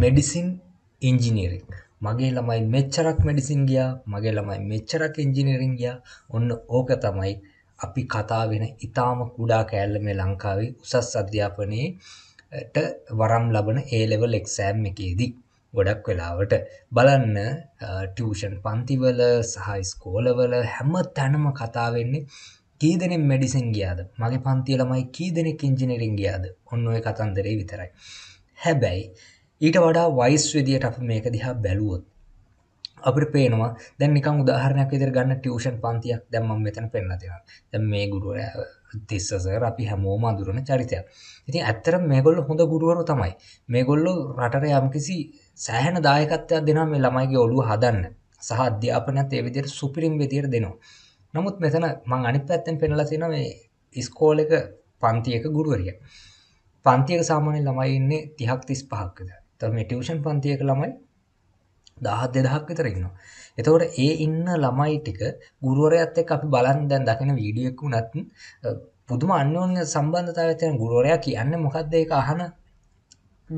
Medicine ඉංජිනීරික් මගේ ළමයි මෙච්චරක් medicine ගියා මගේ ළමයි මෙච්චරක් ඉංජිනීරින් ගියා ඔන්න ඕක තමයි අපි කතා වෙන ඉතාම කුඩා කෑල්ල මේ ලංකාවේ උසස් අධ්‍යාපනයට වරම් ලබන ඒලෙවල් එක්සෑම් එකේදී ගොඩක් වෙලාවට බලන්න ටියෂන් පන්තිවල සහයි ස්කෝලවල හැම තැනම කතාවෙන්නේ කී දෙනෙ මැඩිසින් ගියාද මගේ පන්තිය ළමයි කී දෙනෙ ඉංජිනීරින් ගියාද ඔන්න ඔය කතන්දරේ විතරයි හැබැයි ඊට වඩා වයිස් විදියට අප මේක දිහා බැලුවොත් අපිට පේනවා දැන් නිකං උදාහරණයක් විදිර ගන්න ටියෂන් පන්තියක් දැම්ම මෙතන පෙන්න්න දෙෙන දැ මේ ගුරුවර තිස්සසර අපි හැමෝම අදුරන චරිතයක් ඉතින් ඇත්තර මේගොල්ල හොඳ ගුරුවරු තමයි මේගොල්ලො රටට යම්කිසි සෑහන දායකත්වයක් දෙනා මේ ළමයිගේ ඔලු හදන්න සහ අධ්‍යාපනත් ඒ විදිර සුපිරිම් විදිර දෙනවා නමුත් මෙතන මං අනි පැත්තෙන් පෙනලතින මේ ඉස්කෝල එක පන්තියක ගුරුවරිය පන්තියක සාමානය ළමයින්නේ තිහක් තිස් පහක්කද ත මේ ටියෂන් පන්තියක ළමයි දහත් දෙදහක් විතර ඉන්නවා එතවට ඒ ඉන්න ළමයි ටික ගුරුවරයත් එක් අපි බලන් දැන් දකින වීඩියෙක්කු නත්න් පුදුම අන්‍යෝන්‍ය සම්බන්ධතාවතයන ගුරුවරයා කියන්න මොකක්ද එක අහන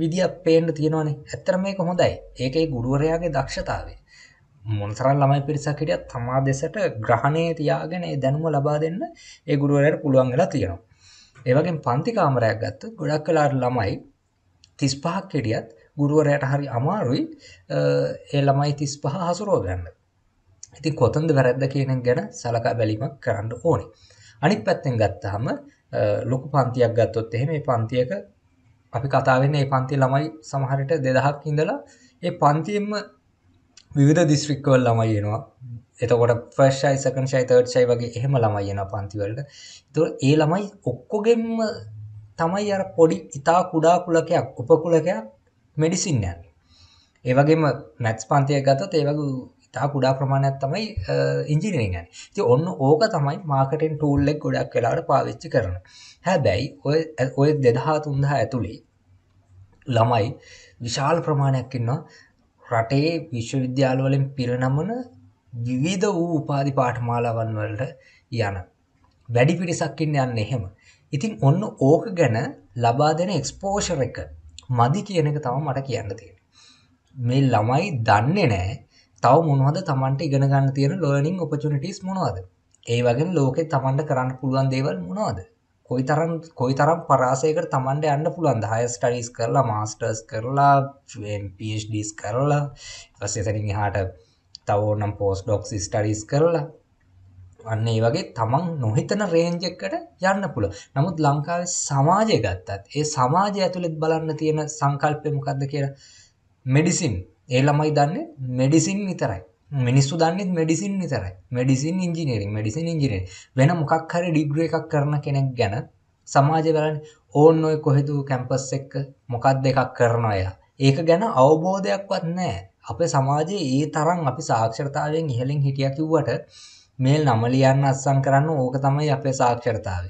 විදිියක් පේන්ට තියෙනවානේ ඇත්තර මේක හොඳයි ඒකයි ගුරුවරයාගේ දක්ෂතාවේ මොන්සරල් ළමයි පිරිසකිටියත් තමා දෙසට ග්‍රහණය තියාගෙන දැනුම ලබා දෙන්න ඒ ගුරුවරයට පුළුවන් වෙලා තියෙනවා ඒවගේ පන්ති කාමරයක් ගත්ත ගොඩක් කලාට ළමයි තිස්පහක් කෙඩියත් ගුරුවරයට හරි අමාරුයි ඒ ළමයි තිස් පහ හසුරෝ ගන්න ඉති කොතන්ද වැරැද්ද කියන ගැන සලකා බැලිමක් කරන්න ඕනි අනික් පැත්තෙන් ගත්තහම ලොකු පන්තියක් ගත්තොත් එහෙම මේ පන්තියක අපි කතාවෙන්න ඒ පන්ති ළමයි සමහරට දෙදහක් ඉඳලා ඒ පන්තියෙන්ම විවිධ දිස්ත්‍රික්කවල් ළමයිෙනවා එතකොට ෆර්ෂයි සකංශයි තර්ඩ්ෂයි වගේ එහෙම ළමයි යන පන්තිවලට තුර ඒ ළමයි ඔක්කොගෙන්ම තමයි අර පොඩි ඉතා කුඩා කුලකයක් උපකුලකයක් මෙඩිසින්නන් ඒවගේම මැත්ස් පන්තිය ගතත් ඒවගේ ඉතා කුඩා ප්‍රමාණයක් තමයි ඉංජිනීගන් ති ඔන්න ඕක තමයි මාකටෙන් ටූල්ලෙක් ගොඩක් කලාට පාවිච්චි කරන හැබැයි ඔය ඔය දෙදහා තුන්දා ඇතුළේ ළමයි විශාල් ප්‍රමාණයක්කින්නවා රටේ විශ්වවිද්‍යාලවලින් පිරනමන විවිධ වූ උපාධි පාටමාලාවන් වලට යන වැඩි පිරිසක්කින් යන්න එහෙම ඉතින් ඔන්න ඕක ගැන ලබා දෙන එක්ස්පෝෂර එක මදි කියන එක තම මට කියන්න තියෙන මේ ළමයි දන්නේ නෑ තව මොනවද තමන්ට ඉගෙන ගන්න තියෙන ලර්නිින් ඔපචනිටස් මොනවාද ඒ වගේ ලෝකෙ තමන්ට කරන්න පුළුවන් දේවල් මොනවාද කොයි තරම් කොයි තරම් පරාසයකට තමන්ට යන්න පුළුවන් හය ස්ටඩිස් කරලා මස්ටර්ස් කරලා පඩස් කරලා පස්සේ තැනින් හාට තවනම් පෝස් ඩොක්සි ස්ටඩිස් කරලා වන්න ඒ වගේ තමන් නොහිතන රේන්ජෙක්කට යන්න පුළ නමුත් ලංකාව සමාජය ගත්තත් ඒ සමාජය ඇතුළෙත් බලන්න තියෙන සංකල්පයමකක්ද කියලා මෙඩිසින් ඒ ළමයි දන්න මෙඩිසින් විතරයි මිනිස්සු දන්නෙත් මෙඩිසින් විතරයි මෙඩිසින් ඉංජිනීරින් මෙඩිසින් ඉංජිනීර වෙන මොකක් හරි ඩිග්‍රේ එකක් කරන කෙනෙක් ගැන සමාජ බලන්න ඕන් ඔය කොහෙදූ කැම්පස් එක්ක මොකක් දෙකක් කරන අය ඒක ගැන අවබෝධයක්වත් නෑ අපේ සමාජයේ ඒ තරම් අපි සාක්ෂරතාවයෙන් ඉහලින් හිටිය කිව්වට මේල් නම ලියන්න අත්සන් කරන්න ඕක තමයි අපේ සාක්ෂරතාව.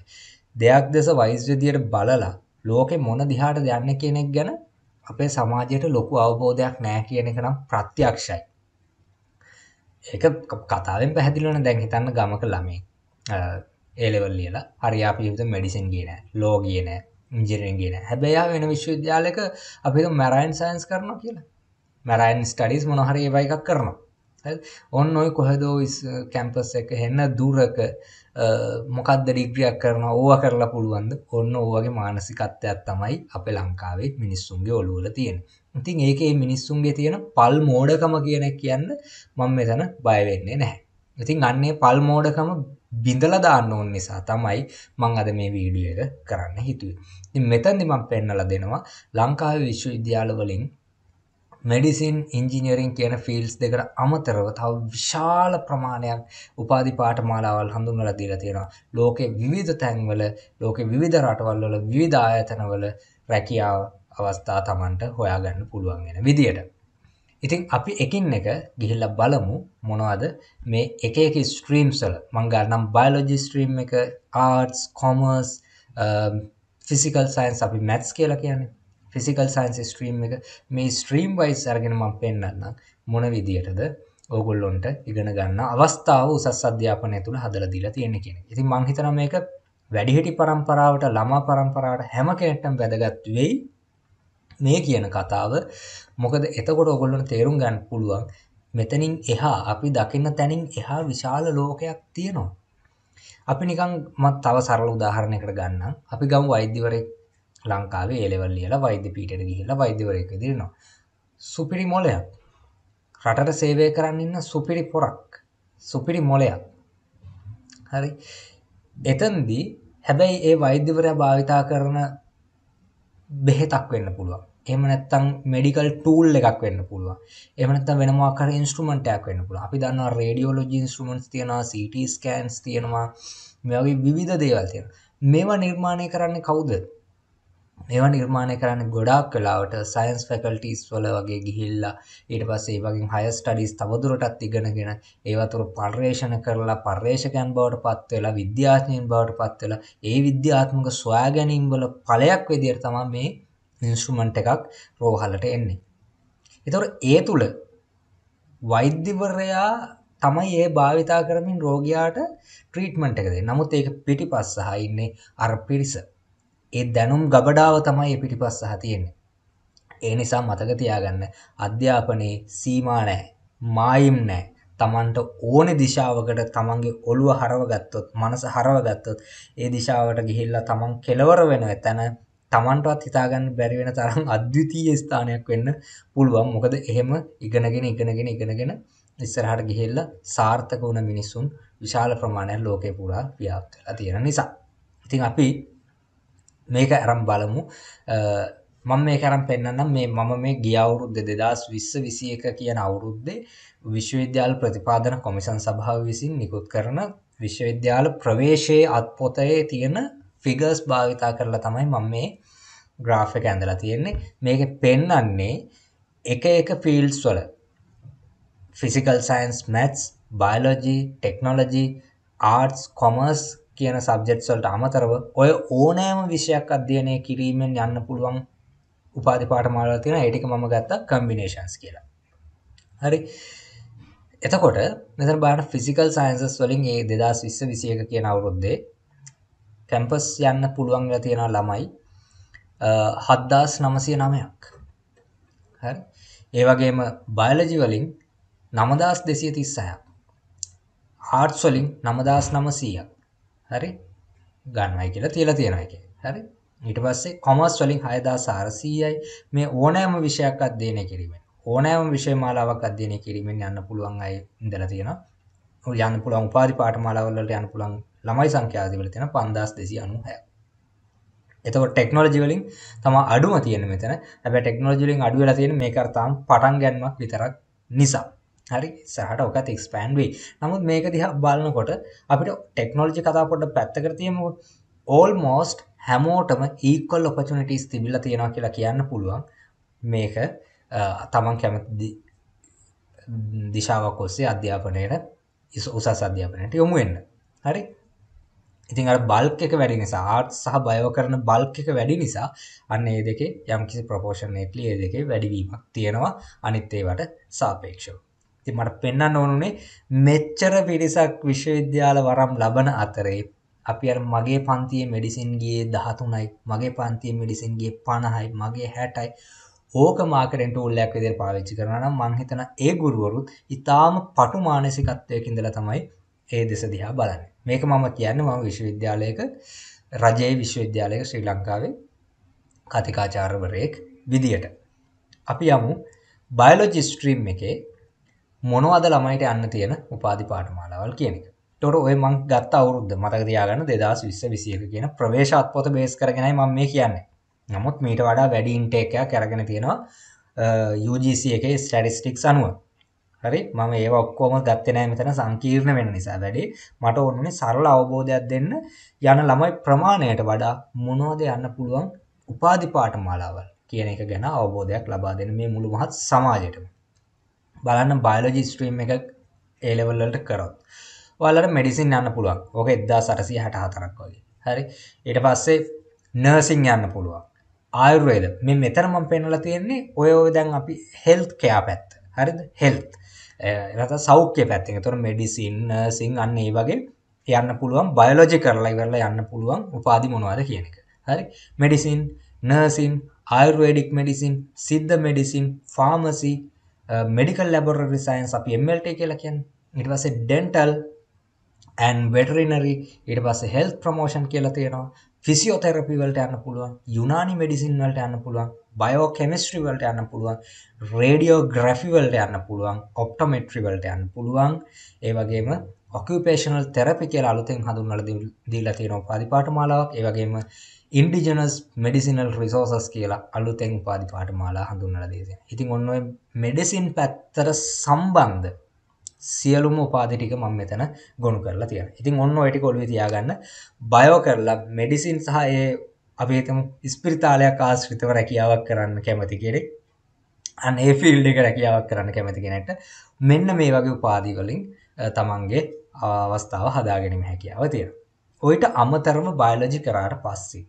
දෙයක් දෙස වෛශ්‍යදියට බලලා ලෝකෙ මොන දිහාට යන්න කෙනෙක් ගැන අපේ සමාජයට ලොකු අවබෝධයක් නෑ කියන එක නම් ප්‍රත්‍යක්ෂයි. ඒක කතාවෙන් පැහදිලන දැන් හිතන්න ගමක ළමේ ඒලෙවල් ලියලා හරියාපිත මඩිසින් කියන ලෝ කියන ඉජිරෙන් කියන හැබැයා වෙන විශ්වවිද්‍යාලක අපි මැරයින් සයින්ස් කරනවා කියලා මැරයින් ස්ටඩිස් මොනහරි ඒවයිකක් කරනවා ඔන්න ඔය කොහදෝ කැම්පස් එක හෙන්න දුරක මොකක්ද ඩිග්‍රියක් කරන ඕවා කරලා පුළුවන්ද ඔන්න ඕවගේ මානසිකත්වයක් තමයි අප ලංකාවේ මිනිස්සුන්ගේ ඔලුවල තියෙන ඉතින් ඒකේ මිනිස්සුන්ගේ තියෙන පල් මෝඩකම කියන කියන්න මං මෙතන බයවෙන්නේ නැහැ ඉතින් අන්නේ පල් මෝඩකම බිඳල දාන්න ඕන් නිසා තමයි මං අද මේ වීඩියක කරන්න හිතුවේ මෙතන්දි මං පෙන්නල දෙනවා ලංකාව විශ්වවිද්‍යාලවලින් මෙඩිසින් ඉංජිනියරින් කියන ෆිල්ස් දෙකට අමතරව තව විශාල ප්‍රමාණයක් උපාධි පාටමාලාවල් හඳුන්වල දීලා තියෙනවා ලෝකෙ විවිධ තැන්වල ලෝකෙ විවිධ රටවල්වල විවිධ ආයතනවල රැකියාව අවස්ථා තමන්ට හොයාගන්න පුළුවන් වෙන විදියට. ඉතින් අපි එකින් එක ගිහිල්ල බලමු මොනවද මේ එක එක ස්ට්‍රීම්සල මංගරනම් බයලෝජි ස්ට්‍රීම් එක ආර්ස් කොමර්ස් ෆිසිකල් සයින්ස් අපි මැත්ස් කියලා කියන්නේ ෆිසිකල් සයින්ස් ස්ට්‍රීම් එක මේ ස්ට්‍රීම් වයිස් අරගෙන මම පෙන්න්නම් මොන විදියටද ඕගොල්ලොන්ට ඉගෙන ගන්න අවස්ථාව උසස් අධ්‍යාපනය තුළ හදල දීලා තියෙන කෙන ඉති මංහිතන මේක වැඩිහිටි පරම්පරාවට ළමා පරම්පරාවට හැම කෙනෙටම් වැදගත් වෙයි මේ කියන කතාව මොකද එතකොට ඔගොල්ලොන් තේරුම් ගන්න පුළුවන් මෙතනින් එහා අපි දකින්න තැනින් එහා විශාල ලෝකයක් තියෙනවා අපි නිකං මත් තව සරල උදාහරණයකට ගන්න අපි ගම් වෛද්‍යවරෙක් ලංකාවේ එලෙවල් ලියල වෛද්‍යපීට ගිහිලා වෛද්‍යවරයක දිරනවා. සුපිරි මොලයක් රටට සේවය කරන්න ඉන්න සුපිරි පොරක් සුපිරි මොලයක් හරි එතන්දී හැබැයි ඒ වෛද්‍යවරය භාවිතා කරන බෙහෙතක් වෙන්න පුළුවන් එම නැත්තම් මඩිකල් ටූල් එකක් වෙන්න පුළුව එමනත වෙනවාකර ඉන්ස්ට්‍රමටයක් වෙන්න පුළ අපි දන්නවා රඩියෝලෝජි ඉස්ට්‍රමන්ස් තියෙනවා සිට ස්කෑන්ස් තියෙනවා මෙගේ විධ දේවල් තියෙන මේවා නිර්මාණය කරන්නේ කවුද ඒවා නිර්මාණය කරන්න ගොඩක් කලාවට සයින්ස් ෆැකල්ටස් වල වගේ ගිහිල්ලා ඊට පස්සේ වගේ හය ස්ටඩිස් තවදුරටත් ඉගෙනගෙන ඒවතුරු පර්යේෂණ කරලා පර්යේෂකැන් බවට පත්වෙලා විද්‍යාඥයෙන් බවට පත්වෙලා ඒ විද්‍යාත්මක ස්වයාගැනීම් වල පලයක් විදිර තමා මේ ඉන්ස්ට්‍රමන්ට් එකක් රෝහලට එන්නේ. එතවට ඒ තුළ වෛද්‍යවරයා තමයි ඒ භාවිතා කරමින් රෝගයාට ට්‍රීට්මන්ට් එකද නමුත් ඒක පිටි පස්සහ ඉන්නේ අර පිරිස ඒ දැනුම් ගබඩාව තමයි පිටිපස්ස හතියෙන්නේ. ඒ නිසා මතකතියාගන්න අධ්‍යාපනයේ සීමා නෑ මායිම් නෑ තමන්ට ඕන දිශාවකට තමන්ගේ ඔළුව හරවගත්තොත් මනස හරවගත්තොත් ඒ දිශාවට ගිහිල්ලා තමන් කෙලවර වෙන තැන තමන්ටවත් හිතාගන්න බැරිවෙන තරම් අද්විතීය ස්ථානයක් වෙන්න පුළුවන් මොකද එහෙම ඉගෙනගෙන ඉගෙනගෙන ඉගෙනගෙන ඉස්සරහට ගිහිල්ල සාර්ථක වුණ මිනිස්සුන් විශාල ප්‍රමාණයක් ලෝකය පුරා ව්‍යාප්තලා තියෙන නිසා. ඉතින් අපි මේක ඇරම් බලමු මම මේ කරම් පෙන්න්නම් මේ මම මේ ගිය අවුරුද්ද දෙදස් විස්ස විසි එක කියන අවුරුද්දේ විශ්වවිද්‍යාල ප්‍රතිපාදන කොමිසන් සභාව විසින් නිකුත් කරන විශ්වවිද්‍යාල ප්‍රවේශයේ අත්පොතයේ තියෙන ෆිගර්ස් භාවිතා කරලා තමයි මම මේ ග්‍රාෆ එක ඇඳලා තියෙන්නේ මේක පෙන්නන්නේ එක එක ෆිල්ඩස් වල physical science maths biology technology arts commerce කියන සබ්ජෙට්ස්වලට අමතරව ඔය ඕනෑම විෂයක් අධ්‍යයනය කිරීමෙන් යන්න පුළුවන් උපාධි පාටමාල තියෙන ඒටික මම ගත්ත කම්බිනේශන්ස් කියලා හරි එතකොට මෙතර බාට ෆිසිකල් සයින්සස් වලින් ඒ දෙදස් විස්ස විසියක කියන අවුරුද්දේ කැම්පස් යන්න පුළුවන් තියෙන ළමයි හද්දාස් නමසය නමයක් ඒ වගේම බයලජි වලින් නමදස් දෙසිය තිස්සයක් ආර්ට්ස්වලින් නමදස් නමසීයක් හරි ගන්නයි කියලා තියලා තියෙන එක හරි ඊට පස්සේ කොමර්ස් වලින් 6400යි මේ ඕනෑම විෂයක් අධ්‍යයනය කිරීමෙන් ඕනෑම විෂය මාලාවක් අධ්‍යයනය කිරීමෙන් යන්න පුළුවන් අය ඉඳලා තියෙනවා යන්න පුළුවන් උපාධි පාඨමාලාවල් වලට යන්න පුළුවන් ළමයි සංඛ්‍යාව වල තියෙන 5296 එතකොට ටෙක්නොලොජි වලින් තමයි අඩුම තියෙන්නේ මෙතන. හැබැයි ටෙක්නොලොජි වලින් අඩු වෙලා තියෙන්නේ මේක අර තාම පටන් ගන්නමක් විතරක් නිසා. හරි සහට ඕකත් එක්ස්පෑන් වේ නමුත් මේක දිහ බලන්නකොට අපිට ටෙක්නෝජි කතාපොට පැත්තකරතියම ඕල් මෝස්ට හැමෝටම ඒකොල් ඔපචනටස් තිබිල තියෙනවා කියලා කියන්න පුළුවන් මේක තමන් කැමති දිශාවක් ඔස්සේ අධ්‍යාපනයට ඉස් උසස් අධ්‍යාපනයට යොමුවෙන්න හරි ඉතින් අ බල්ක එක වැඩි නිසා ආට් සහ බයව කරන බල්ක එක වැඩි නිසා අන්න ඒ දෙකේ යම්කිසි ප්‍රපෝෂණයටලි ඒ දෙකේ වැඩිවීමක් තියෙනවා අනිත්තේවට සාපේක්ෂෝ ති මට පෙන්න්න ඕනුනේ මෙච්චර පිරිසක් විශ්වවිද්‍යාල වරම් ලබන අතරේ අපි අර මගේ පන්තිය මෙඩිසින්ගේ දහතුනයි මගේ පන්තිය මෙඩිසින්ගේ පණහයි මගේ හැටයි ඕක මාකරෙන්ට උල්ලයක් විදිර පාවිච්චි කරන මංහිතන ඒ ගුරුවරුත් ඉතාම පටු මානසිකත්වයකින්දල තමයි ඒ දෙස දිහා බලන්න මේක මම කියන්න මම විශ්වවිද්‍යාලයක රජයේ විශ්වවිද්‍යාලයක ශ්‍රී ලංකාවේ කතිකාචාරවරයෙක් විදියට අපි යමු බයලෝජිස්ට්‍රීම් එකේ මොනවද ළමයිට යන්න තියෙන උපාධි පාටමාලාවල් කියනෙක් තොට ඔය මං ගත්ත අවුරුද්ධ මතකදයාගන්න දෙදස් විස්ස විසියක කියන ප්‍රවේශත් පොත බේස් කරගෙනයි මං මේ කියන්නේ නමුත් මීට වඩා වැඩි ඉන්ටේකයක් කරගෙන තියෙනවා යුජC එක ස්ටඩිස්ටික්ස් අනුව හරි මම ඒ ඔක්කෝම ගත්තනෑ මෙතන සංකීර්ණ වෙන නිසා වැඩි මට ඔන්නුනේ සරල අවබෝධයක් දෙන්න යන ළමයි ප්‍රමාණයට වඩා මොනෝද යන්න පුළුවන් උපාධිපාට මාලාවල් කියන එක ගැන අවබෝධයක් ලබා දෙන මේ මුළු මහත් සමාජයටම බලන්න බයලෝජි ස්ට්‍රීම් එක ඒලෙවල්ලට කරොත් වලට මෙඩිසින් යන්න පුළුවන් ඕක එදදා සරසි හට හතරක් වගේ හරි ඊට පස්සේ නර්සිං යන්න පුළුවන් ආයුර්වේද මෙ මෙතරම පෙනල තියෙන්නේ ඔය දැන් අපි හෙල්ත් කයා පැත් හරිද හෙල්ත් එත සෞඛ්‍ය පැත්තික තුර මෙඩිසින් සිං අන්න ඒ වගේ යන්න පුළුවන් බයලෝජි කරලා ඉවරලා යන්න පුළුවන් උපාදි මොනවාද කියන එක හරි medicine nursing ayurvedic medicine Siddha medicine pharmacy medical laboratory science අප එමල්ට කියලා කියන් ඉටවස ඩෙන්ටල් ඇන් වෙටරිනරි ඉට පස හෙල් ප්‍රමෝෂන් කියලා තියෙනවා ෆිසිෝතෙරපි වලට යන්න පුළුවන් යුනානි මඩිසින් වලට යන්න පුළුවන් බයෝ කෙමිස්ට්‍රි වලට යන්න පුළුවන් රේඩියෝ ග්‍රැෆි වලට යන්න පුළුවන් ඔප්ටමෙට්‍රි වලට යන්න පුළුවන් ඒ වගේම ඔකපේෂනල් තෙරපි කියලා අලුතෙන් හඳුන්වල දීලා තියෙන උපාධි පාඨමාලාවක් ඒ වගේම ඉන්ඩිජනස් මෙඩිසිනල් රිසෝසස් කියලා අලුතෙන් උපාධි පාඨමාලා හඳුන්වලා දීලා ඉතින් ඔන්න ඔය මෙඩිසින් පැත්තට සම්බන්ධ සියලුම උපාධි ටික මම මෙතන ගොනු කරලා තියෙනවා. ඉතින් ඔන්න ඔය ටික ඔළුවේ තියාගන්න බයෝ කරලා මෙඩිසින් සහ ඒ අපි හිතමු ස්පිරිතාලයක් ආශ්‍රිතව රැකියාවක් කරන්න කැමති කෙනෙක් අනේ ෆිල්ඩ් එක රැකියාවක් කරන්න කැමති කෙනෙක්ට මෙන්න මේ වගේ උපාධි වලින් තමන්ගේ අවස්ථාව හදාගැනීම හැකියාව තියෙන. ඔයිට අමතරම බයලජි කරාට පස්සේ.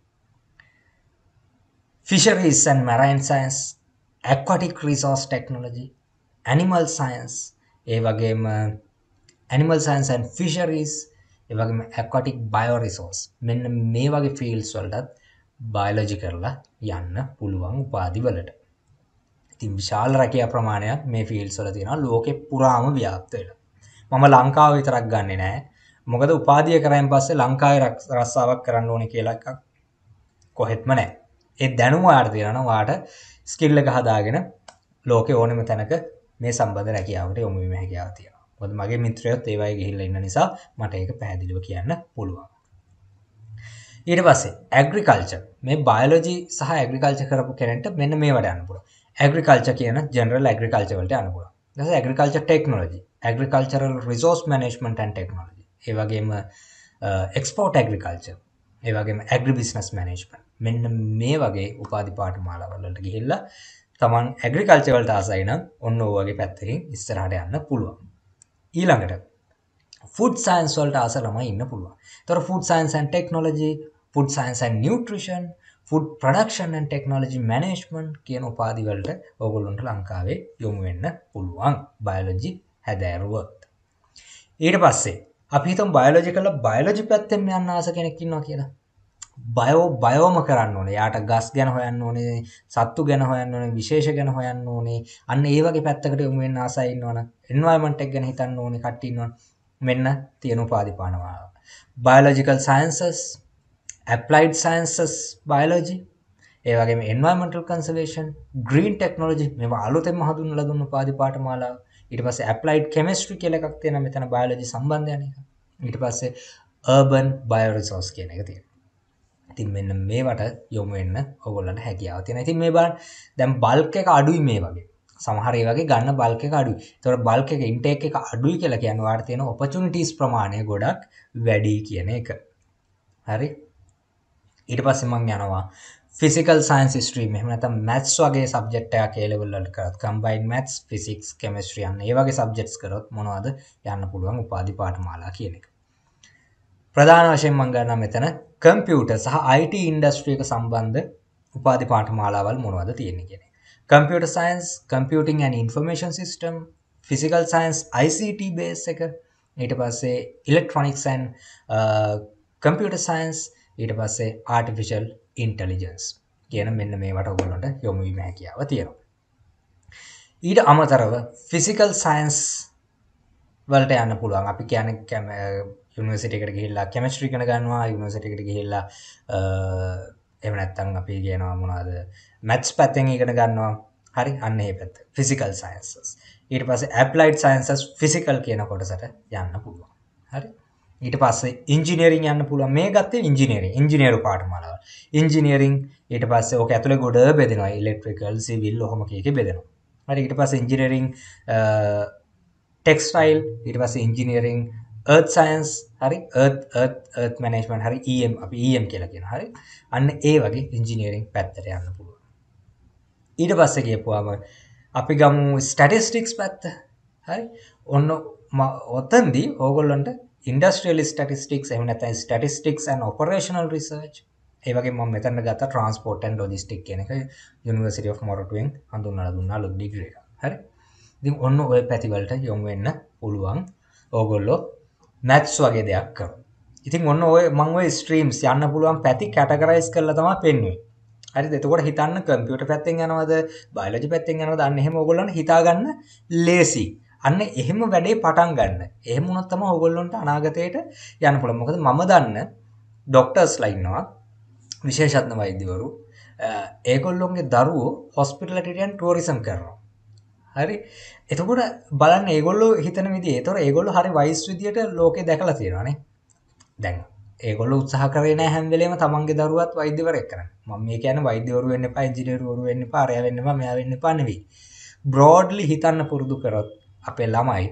Fisheries and marine science aquatic resources technology animal science ඒ වගේම ඇනිමල් සයින්සන් ෆිෂරිස් ඒවගේම ඇක්වටික් බයෝරිසෝස් මෙන්න මේ වගේ ෆිල්ස් වල්ටත් බයලජි කරලා යන්න පුළුවන් උපාදිවලට ඉතින් විශාල රැකයා ප්‍රමාණයක් මේ ෆිල්ස් වල තියෙන ලෝකෙ පුරාම ව්‍යාප්තයට මම ලංකාව විතරක් ගන්න නෑ මොකද උපාදිය කරයන් පස්සේ ලංකායි රස්සාවක් කරන්න ඕන කියලා එකක් කොහෙත්ම නෑ ඒ දැනුම ආර්ධයන වාට ස්කිල්ලක හදාගෙන ලෝක ඕනෙම තැනක මේ සම්බඳ රැකියාවට යොමුම හැකියාවතිය ොද මගේ මිත්‍රයොත් ඒවයි ගිහිල්ල ඉන්න නිසා මට ඒක පැහැදිලිව කියන්න පුළුවන් ඊට පස්සේ ඇග්‍රිකල්ච මේ බයලෝජී සහ ඇග්‍රිකල්ච කරපු කෙනට මෙන්න මේ වඩ අනපුර ඇග්‍රිකල්ච කියන ජනරල් ඇග්‍රිකල්චවලට අනපුර agriculture technology agricultural resource management and technology ඒවගේම එක්ස්පෝට් ඇග්‍රිකල්ච ඒවගේ ඇග්‍රි බිස්නස් මනේජ්මන් මෙන්න මේ වගේ උපාධිපාට මාලවල්ලට ගිහිල්ල තමන් ඇග්‍රිකල්චවලට ආසයින ඔන්න ඕවගේ පැත්තරින් ඉස්සරහට යන්න පුළුවන් ඊළඟට ෆුඩ් සයින්ස්වල්ට ආසලම ඉන්න පුළුව තොර food science and technology food science and nutrition food production and technology management කියන උපාදිවලට ඔගොලුන්ට ලංකාවේ යොමුවෙන්න පුළුවන් බයලජි හැදෑරුවත්. ඊට පස්සේ අපිහිතම් බයලජි කල බයලජි පැත්තෙම යන්න ආස කෙනෙක්කින්නවා කියලා බයෝ බයෝම කරන්න ඕනේ යාට ගස් ගැන හොයන්න ඕනේ සත්තු ගැන හොයන්න ඕනේ විශේෂ ගැන හොයන්න ඕනේ අන්න ඒ වගේ පැත්තකට යොමු වෙන්න ආසයි ඉන්නවන ะ එන්වයරන්මන්ට් එක ගැන හිතන්න ඕනේ කට්ටිය ඉන්නවන ะ මෙන්න තියෙන උපාධිපානමාව biological sciences applied sciences biology ඒ වගේම එන්වයරන්මන්ටල් කන්සර්වේෂන් ග්‍රීන් ටෙක්නොලොජි මේවා අලුතෙන්ම හඳුන්වලා දුන්න උපාධිපාඨමාලාව ඉට පස ඇප්ලයිඩ් කෙමස්ට්‍රි කියල එකක් තියෙන මෙතන බයලජි සම්බන්ධයන එක ඉට පස්සේ urban බයරිසෝස් කියන එක තියෙන ඉතින් මෙන්න මේවට යොමුවෙන්න ඔගොල්ලට හැකියාව තියෙන ඉතින් මේ බලන් දැම් බල්ක එක අඩුයි මේ වගේ සමහරය වගේ ගන්න බල්ක එක අඩුයි තොර බල්ක එක ඉන්ටේක් එක අඩුයි කියලා කියන වාර්තයන ඔපචුනිටස් ප්‍රමාණය ගොඩක් වැඩි කියන එක හරි ඉට පස්සෙමං යනවා ෆිසිකල් සයින්ස් ස්ට්‍රීම් එහම නැත මැත්ස් වගේ සබ්ජෙට්ටය කේලවල්ලට කරත් කම්බයින් මැත්ස් ෆිසික්ස් කෙමස්ට්‍රියන් ඒ වගේ සබ්ජෙට්ස් කරොත් මොනවද යන්න පුළුවන් උපාධි පාටමාලා කියන එක ප්‍රධාන වශයෙන් මංගන්න මෙතන කම්පියුට සහ අයිට ඉන්ඩස්ට්‍රියක සම්බන්ධ උපාධි පාටමාලාවල් මොනවද තියෙන කියෙන computer science computing and information system physical science ICT base එක ඊට පස්සේ ඉලෙක්ට්‍රොනික්සන් කම්පියට සයින්ස් ඊට පස්සේ ආටිෆිෂල් ඉන්ටලිජන්ස් කියන මෙන්න මේවට ඔගලොන්ට යොමුවීම හැකියාව තියෙනවා. ඊට අමතරව ෆිසිකල් සයින්ස් වලට යන්න පුළුවන් අපි කියන කැම යුනිසිටකට ගහිල්ලා කැමස්ට්‍රිකන ගන්නවා යුනිසිටකට ගහිල්ලා එමනැත්තන් අපි කියනවා මොනාද මැත්ස් පැත්තෙන් ඉගෙන ගන්නවා හරි අන්න ඒ පැත් ෆිසිකල් සයින්සස් ඊට පස ඇප්ලයිට් සයින්සස් ෆිසිකල් කියන කොටසට යන්න පුළුවන් හරි ඊට පස්සේ ඉංජිනීරින් යන්න පුළුව මේ ගත්තේ ඉංජිනීරි ඉංජිනේරු පාටමලාව ඉංජිනීරින් ඊට පස්සේ ඕක ඇතුළ ගොඩ බෙදෙනවා ඉල්ලෙක්ට්‍රිකල් සිවිල් හොමකක බෙදෙනවා හරි ඊට පස්ස ඉංජිනීරින් ටෙක්ස්ටයිල් ඊට පස්ස ඉංජිනීරින් ඒත් සයින්ස් හරි ඒත් මැනේජ්මන් හරි ඒම් අප ඒම් කියලගෙන හරි අන්න ඒ වගේ ඉංජිනීරින් පැත්තර යන්න පුළුව ඊට පස්ස කියපුවාම අපි ගමු ස්ටටිස්ටික්ස් පැත්ත හරි ඔන්න ඔත්තන්දී ඕගොල්ලොන්ට ඉන්ඩස්ට්‍රියල් ස්ටටිස්ටික්ස් එම නැත ස්ටටිස්ටික්ස් ඇන් ඔපරේශනල් රිසර්ච් ඒවගේ ම මෙතන ගත ට්‍රන්ස්පෝර්ටන් ලොජිස්ටික් කෙනෙක යනිවර්සිට of මොරටුවෙන් හඳුන්නල දුන්නා ලොක් ඩිග්‍රේ හරි දි ඔන්න ඔය පැතිවලට යොමුවෙන්න පුළුවන් ඕගොල්ලෝ මැත්ස් වගේ දෙයක් කර ඉතින් ඔන්න ඔය මංව ස්ට්‍රීම්ස් යන්න පුළුවන් පැති කැටකරයිස් කරල තම පෙන්වේ හරි දෙතකොට හිතන්න කම්පියට පැත්තෙන් යනවද බයිලජි පැත්තෙන් යනව දන්න හෙම ඔගොලන් හිතාගන්න ලේසිී අන්න එහෙම වැඩේ පටන් ගන්න එහෙම උනොත්තම හොගොල්ලොන්ට අනාගතයට යන පුළ මොකද මම දන්න ඩොක්ටර්ස් ලයින්නවා විශේෂත්න වෛද්‍යවරු ඒගොල්ලොන්ගේ දරුවෝ හොස්පිටලටටන් ටෝරිසම් කරනවා හරි එතකොට බලන්න ඒගොල්ලො හිතන විදි තොර ඒගොල්ල හරි වයිස් විදියට ලෝකෙ දැකල තියෙනවානේ දැන් ඒගොල්ල උත්සාහ කරන හැන්දලේම තමන්ගේ දරුවත් වෛද්‍යවරක් කරන ම මේ කියන වෛද්‍යවරු වෙන්න පයිජිනරුවරු වෙන්න පාරය වෙන්නවා මෙයා වෙන්න පනවී බ්‍රෝඩ්ලි හිතන්න පුරුදු කරොත් අපේ ළමයි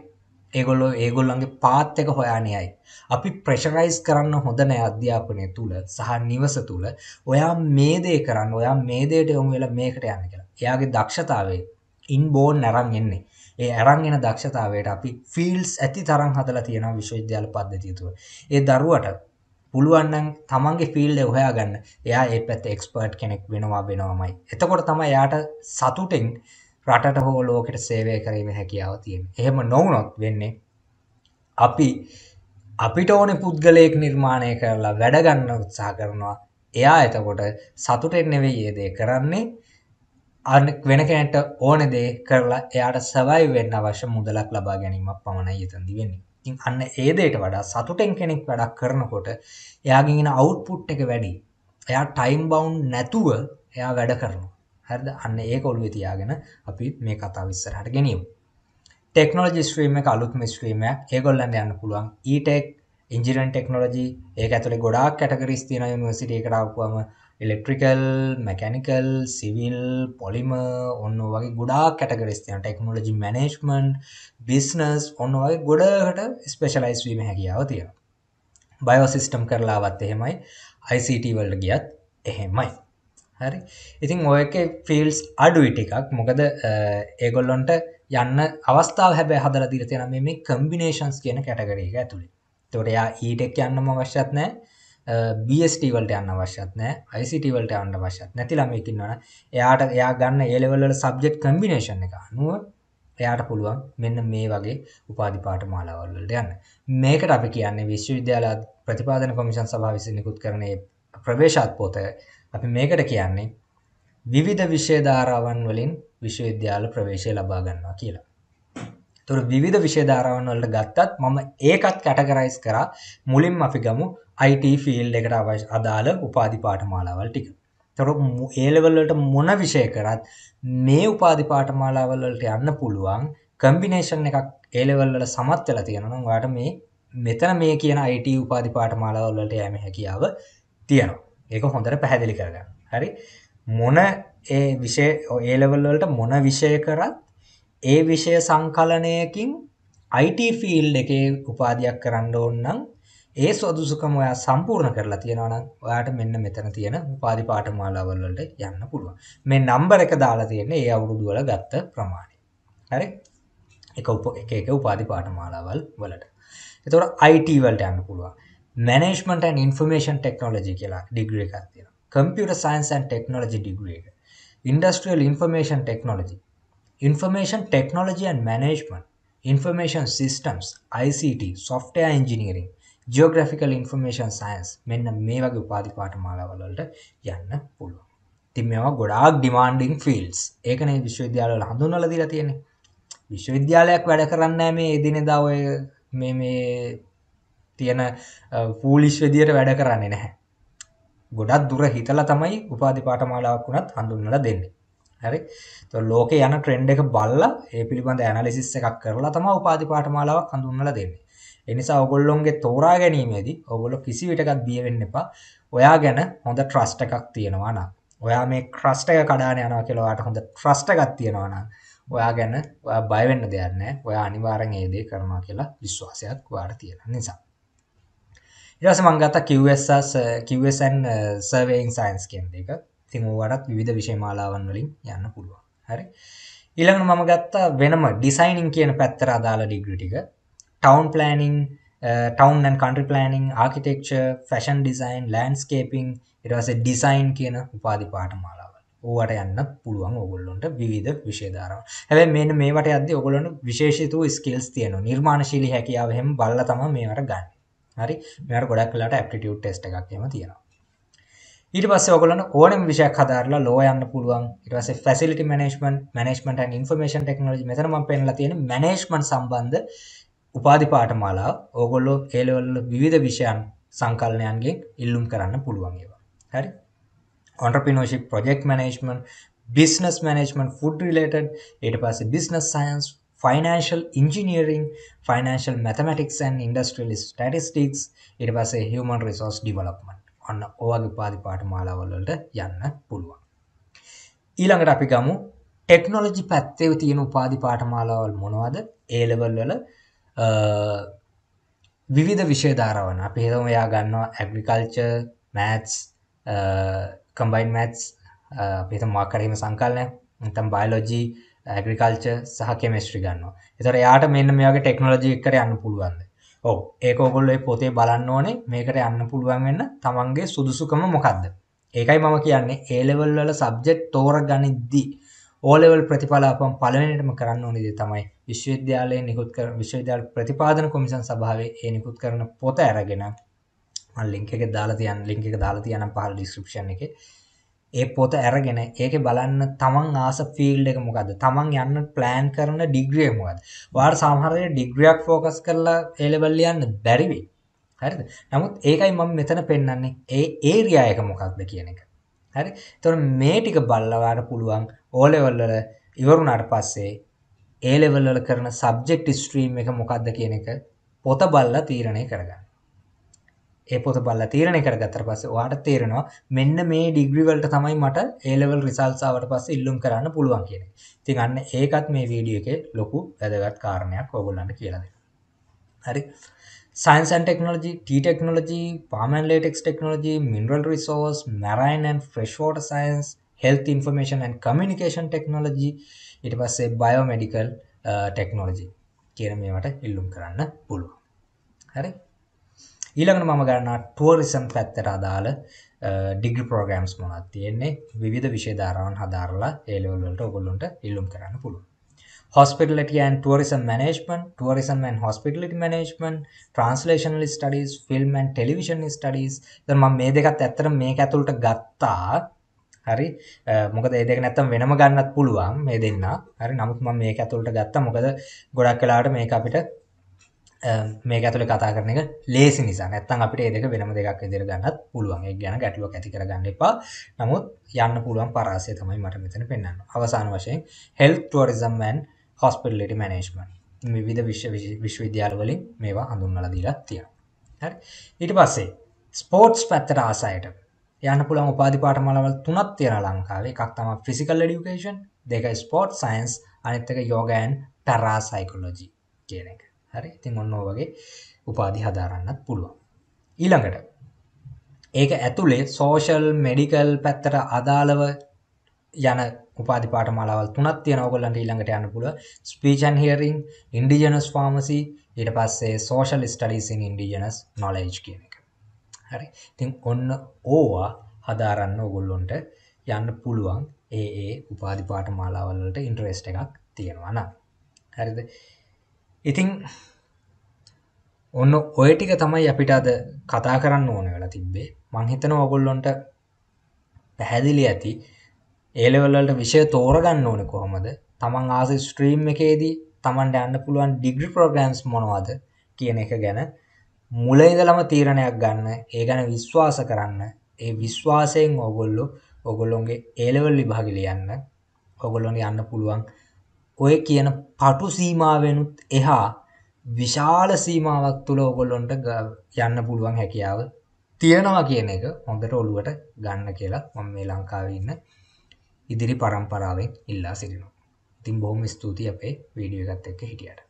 ඒගොල්ලො ඒගොල්ලන්ගේ පාත්තක හොයානයයි. අපි ප්‍රශරයිස් කරන්න හොඳනෑ අධ්‍යාපනය තුළ සහ නිවස තුළ ඔයා මේදේ කරන්න ඔයා මේදේට යොමු වෙලා මේකට යන්න කියලා එයාගේ දක්ෂතාවේ ඉන් බෝන් නැරං එන්නේ ඒ ඇරංගෙන දක්ෂතාවයට අපි ෆිල්ස් ඇති තරම් හදලා තියෙන විශ්වවිද්‍යාල පද්ධතියතුව ඒ දරුවට පුළුවන්නන් තමන්ගේ ෆිල්ඩ ඔහයා ගන්න එයා ඒ පැත් එක්ස්පර්ට් කෙනෙක් වෙනවා වෙනවාමයි එතකොට තම යාට සතුටෙන් රටට හෝ ලෝකට සේවය කිරීම හැකියාව තියෙන එහෙම නොවනොත් වෙන්නේ අපි අපිට ඕන පුද්ගලයෙක් නිර්මාණය කරලා වැඩගන්න උත්සා කරනවා එයා එතකොට සතුටෙන් නෙවෙයි ඒ දේ කරන්නේ අනෙක් වෙන කෙනෙක්ට ඕන දේ කරලා එයාට සවයි වෙන්න අවශ්‍ය මුදලක් ලබා ගැනීමක් පමණයි එතනදි වෙන්නේ. ඉතින් අන්න ඒ දෙයට වඩා සතුටෙන් කෙනෙක් වැඩක් කරනකොට එයාගෙන් එන අවුට්පුට් එක වැඩි. එයා ටයිම් බවුන්ඩ් නැතුව එයා වැඩ කරනවා. හරිද අන්න ඒ කොළු තියාගෙන අපි මේ කතා විස්සර හට ගැනීම ටෙක්නෝජි ස්ත්‍රීම එක අලුත් මිස්ත්‍රීමයක් ඒගොල්ලන්න යන්න පුළුවන් ඊටෙක් ඉන්ජිරන් ටෙක්නෝජී ඒ ඇතුළ ගොඩක් කැටකරිස් තින නිවසිට කරාවපුම ඉලෙක්ට්‍රිකල් මැකැනිකල් සිවිල් පොලිම ඔන්න වගේ ගොඩා කැටකරිස්තියන ටෙක්නෝජි මනේස්මන්් බිස්නස් ඔන්න වගේ ගොඩහට ස්පේෂලයිස් වීම හැකියාව තියෙන බයෝසිිස්ටම් කරලාවත් එහෙමයි ICT වල්ඩ ගියත් එහෙමයි හරි ඉතින් ඔයක ෆිල්ස් අඩුයි ටිකක් මොකද ඒගොල්ලොන්ට යන්න අවස්ථාව හැබැ හදර දිර තියෙන මේ කම්බිනේශන්ස් කියන කැටගරේක ඇතුළි තොරයා ඊටෙක් යන්නම වශ්‍යත් නෑ බස්ටවල්ට යන්න වශ්‍යත් නෑ යිසිටවල්ට අන්න වශ්‍යත් නැති ළමයකින්නවන එයාට එයා ගන්න ඒලෙවල්ල සබ්ජෙක්් කම්බිනේශන් එක අනුව එයාට පුළුවන් මෙන්න මේ වගේ උපාධිපාට මාලාවල්ලට යන්න මේකට අපි කියන්නේ විශ්වවිද්‍යාල ප්‍රතිපාදන කොමිෂන් සභාවිසි නිකුත් කරනේ ප්‍රවේශත් පෝතය අපි මේකට කියන්නේ විවිධ විෂයධාරාවන් වලින් විශ්වවිද්‍යාල ප්‍රවේශය ලබා ගන්නවා කියලා. තොර විධ විශේධාරාවන් වලට ගත්තත් මම ඒකත් කැටගරයිස් කරා මුලින් අපි ගමු IT ෆිල් එකට අවශ අදාළ උපාධි පාටමාලාවල් ටික. තොර ඒලවල්ලට මොන විෂය කරත් මේ උපාධි පාටමාලාවල්ලට යන්න පුළුවන් කම්බිනේෂන් එකක් ඒලවල්ල සමත්වල තියෙනනම් වාට මේ මෙතන මේ කියන IT උපාධි පාටමාලාවල්ලට යම හැකියාව තියෙනවා. ඒක හොඳට පැහැදිලි කරගන්න හරි මොන ඒ විෂය ඒලවල්වලට මොන විෂය කරත් ඒ විෂය සංකලනයකින් IT ෆිල් එකේ උපාධයක් කරන්න ඕන්නම් ඒ සොදුසුකම ඔයා සම්පූර්ණ කරලා තියෙනවනම් ඔයාට මෙන්න මෙතන තියෙන උපාධි පාඨමාලාවල් වලට යන්න පුළුවන්. මේ නම්බර එක දාලා තියෙන්නේ ඒ අවුරුදු වල ගත්ත ප්‍රමාණය. හරි? එක එක උපාධි පාඨමාලාවල් වලට. ඒතකොට IT වලට යන්න පුළුවන්. මැනේජ්මන්ට ඇන් ඉන්ෆර්මේෂන් ටෙක්නෝලජි කියලා ඩිග්‍රිය එකක් තියෙන කම්පියට සයින්සන් ටෙක්නෝලජි ඩිග්‍රිය එක industrial information technology information technology and management information systems ICT software engineering geographical information science මෙන්න මේ වගේ උපාධි පාට මාලවලට යන්න පුළුව තින් මෙවා ගොඩාක් ඩිමාන්ඩිං ෆිල්ස් ඒකන විශ්වවිද්‍යාලල හඳුනලදිලා තියෙනෙ විශ්වවිද්‍යාලයක් වැඩ කරන්න මේ එදිනෙ දවය මේ තියෙන පූලිස් වෙදියට වැඩ කරන්නේ නැහැ ගොඩක් දුර හිතල තමයි උපාධි පාටමාලාවක් වුණත් හඳුන්නල දෙන්න හරි ලෝක යන ට්‍රෙන්ඩ් එක බල්ල ඒ පිළිබඳ ඇනලිසිස් එකක් කරලා තම උපාධි පාටමාලාවක් හඳුන්නල දෙන්න එනිසා ඔගොල්ලොන්ගේ තෝරා ගැනීමේදී ඔගොලො කිසි විටකත් බියවෙන්න එපා ඔයා ගැන හොඳ ට්‍රස්ට එකක් තියෙනවා නම් ඔයා මේ ක්‍රස්ට එක කඩාන යනවා කියලවාට හොඳ ට්‍රස්ට එකක් තියෙනවා නම් ඔයා ගැන බයවෙන්න දෙයන්න ඔයා අනිවාරං ඒදේ කරනවා කියලා විශ්වාසයක් වාර තියෙන නිසා ඉරස මංගත කිවස් කිවසන් සර්වයින් සයින්ස් කෙන්ද එක තිං වඩත් විධ විශේමාලාවන් වලින් යන්න පුළුවන් හරි ඉළඟ මම ගත්තා වෙනම ඩිසයිනිං කියන පැත්තර අදාලා ඩිග්‍රටික town planning town country planning architecture fashion design landscaping ඉටවස ඩිසයින් කියන උපාධි පාට මාලාව ඕවට යන්න පුළුවන් ඔගොල්ලොන්ට විධ විශේධාරම හැබ මෙන මේට අද ඔගොලොන්ට විශේෂතු ස්කල්ස් තියන නිර්මාණශීලි හැකියාව හෙම බල්ල තම මේට ගන්න හරි මෙයාට ගොඩක් වෙලාට ඇප්ටිටියුඩ් ටෙස්ට් එකක් එහෙම තියෙනවා ඊට පස්සේ ඔයගොල්ලන්ට ඕනම විෂයක් හදාරලා ලෝ යන්න පුළුවන් ඊට පස්සේ facility management management and information technology මෙතන මම පෙන්නලා තියෙන මැනේජ්මන්ට් සම්බන්ධ උපාධි පාඨමාලා ඕගොල්ලෝ ඒ ලෙවල් වල විවිධ විෂයන් සංකලනයන්ගෙන් ඉල්ලුම් කරන්න පුළුවන් ඒවා හරි entrepreneurship project management business management food related ඊට පස්සේ business science financial engineering financial mathematics and industrial statistics ඉට පසේ හමන් රිසෝස් ඩිවලප්මට ඔන්න ඕවගේ පාදි පාට මාලාවල්ලට යන්න පුළුවන්. ඊළඟට අපි ගමු ටෙක්නෝලජි පැත්තේ තියෙන උපාධි පාට මාලාවල් මොනවද ඒලවල්වල විවිධ විශේධාරවන අපිහෙදම යා ගන්නවා ඇග්‍රිකල්ච මෑත්ස් කම්බයින් මැත්ස් පිත මාකරීම සංකල්නය තම් බයිලෝජී ඇග්‍රිකල්ච සහ කෙමස්ට්‍රි ගන්න එතර යාට මෙන්න මේගේ ටෙක්නෝජි එකට යන්න පුළුවන්ද ඕ ඒකෝගොල්ලො පොතේ බලන්න ඕනේ මේකට යන්න පුළුවන් වෙන්න තමන්ගේ සුදුසුකම මොකක්ද ඒකයි මම කියන්නේ ඒලෙවල් වල සබ්ජෙක්් තෝර ගනිද්දී ඕලෙවල් ප්‍රතිඵලාපම් පලවෙනටම කරන්න ඕනිදේ තමයි විශ්වවිද්‍යාලය නිකුත් කර විශ්වවිද්‍යාල ප්‍රතිපාදන කොමිසන් සභාවේ ඒ නිකුත් කරන පොත ඇරගෙන ලිංක එක දාලා තියන් ලිංක එක දාලා තියන පහල් ඩිස්ක්‍රපෂණ එක ඒ පොත ඇරගෙන ඒක බලන්න තමන් ආස ෆිල්ඩ් එක මොකද තමන් යන්න ප්ලෑන් කරන ඩිග්‍රිය මොකද වාර් සමහරය ඩිග්‍රියක් ෆෝකස් කරලා එලබල් යන්න බැරිවේ හරි නමුත් ඒකයි මම මෙතන පෙන්න්නන්නේ ඒ ඒරියායක මොකක්ද කියන එක හරි තොර මේ ටික බල්ලවාට පුළුවන් ඕලෙවල්ලල ඉවරුණට පස්සේ ඒලෙවල්ල කරන සබ්ජෙක්් ස්ට්‍රීම් එක මොකක්ද කියන එක පොත බල්ල තීරණය කරගන්න ඒ පොත බල්ල තීරණය කරගත්තර පස්ස වාට තේරෙනවා මෙන්න මේ ඩිග්‍රිවල්ට තමයි මට ඒලවල් රිසල්සාාවට පස්ස ඉල්ලුම් කරන්න පුළුවන් කියෙන තින් අන්න ඒකත් මේ වීඩිය එක ලොකු වැදගත් කාරණයක් ඔගොල්ලන්න කියලද හරි science and technology technology palm and latex technology mineral resources marine freshwater science health information and communication technology ඉට පස්සේ බයෝමඩිකල් ටෙක්නෝජි uh, කියන මේට ඉල්ලුම් කරන්න පුළුව හරි ඊළඟට මම ගන්න ටුවරිසම් පැත්තට අදාළ ඩිගි පෝග්‍රම්ස් මොනත් තියෙන්නේ විධ විශේධාරවන් හදාරලා ඒලවල්ලට ඔගොල්ලොන්ට ඉල්ලුම් කරන්න පුළුව hospitality and tourism management tourism and hospitality management translational studies film and television studies දැන් මම මේ දෙකත් ඇත්තට මේක ඇතුළට ගත්තා හරි මොකද ඒ දෙක නැත්තම් වෙනම ගන්නත් පුළුවන් මේ දෙන්න හරි නමුත් මම මේක ඇතුළට ගත්තා මොකද ගොඩක් වෙලාවට මේක අපිට මේ ඇතුළ කතා කරන එක ලේසි නිසා නැත්තන් අපිට ඒදක වෙනම දෙකක් ඉදිර ගන්නත් පුළුවන් ගැන ගැටලුව ඇති කරගන්න එපා නමුත් යන්න පුළුවන් පරාසය තමයි මට මෙතන පෙන්න්න අවසාන වශයෙන් හෙල් ටරිසම්මන් හොස්පිටලට මනේජ්මන් විධ විශ්ව විශ්වවිද්‍යාලවලින් මේවා හඳුන්නල දීලා තිය ඊට පස්සේ ස්පෝට්ස් පැත්තට ආසායට යන්න පුළන් උපාධි පාටමලවල් තුනත් තියෙන ලංකාවේ එකක් තම ෆිසිකල් ඩියුකේෂන් දෙක ස්පෝට් සයින්ස් අනිත්තක යෝගයන් ටරා සයිකොලෝජී කියන එක හරි ඉතින් ඔන්න වගේ උපාදි හදාරන්නත් පුළුවන් ඊළඟට ඒක ඇතුළේ සෝෂල් මෙඩිකල් පැත්තට අදාළව යන උපාධිපාට මලාවල් තුනත් තියෙන ඔගොල්ලන්ට ඊළඟට යන්න පුළුව ස්පීචන් හිරින් ඉන්ඩිජනස් ෆාමසි ඊට පස්සේ සෝෂල් ස්ටඩිසින් ඉන්ඩිජනස් නොලේජ් කියන එක හරි ඉතින් ඔන්න ඕවා හදාරන්න ඔගොල්ලොන්ට යන්න පුළුවන් ඒ උපාධිපාට මාලාවල්ලට ඉන්ට්‍රේස්ට එකක් තියෙනවාන හරිද ඉතිං ඔන්න ඔය ටික තමයි අපිට අද කතා කරන්න ඕන වෙලා තිබ්බේ මංහිතන ඔගොල්ලොන්ට පැහැදිලි ඇති ඒලවල්ලට විෂය තෝරගන්න ඕන කොහොමද තමන් ආස ස්ට්‍රීම් එකේදී තමන්ට යන්න පුළුවන් ඩිග්‍රි ප්‍රග්‍රන්ස් මොනවාද කියන එක ගැන මුලයිදලම තීරණයක් ගන්න ඒ ගැන විශ්වාස කරන්න ඒ විශ්වාසයෙන් ඔගොල්ලො ඔගොල්ලොන්ගේ ඒලවල් විභාගිලියන්න ඔගොල්ලොන් යන්න පුළුවන් ඔය කියන පටු සීමාවෙනුත් එහා විශාල සීමාවක් තුළ ඔකොල්ලොන්ට යන්න පුළුවන් හැකියාව තියෙනවා කියන එක හොඳට ඔළුවට ගන්න කියලා මම මේ ලංකාවන්න ඉදිරි පරම්පරාවෙන් ඉල්ලා සිටිනවා ඉතින් බොහොම ස්තුති අපේ වීඩියගත් එක්ක හිටියට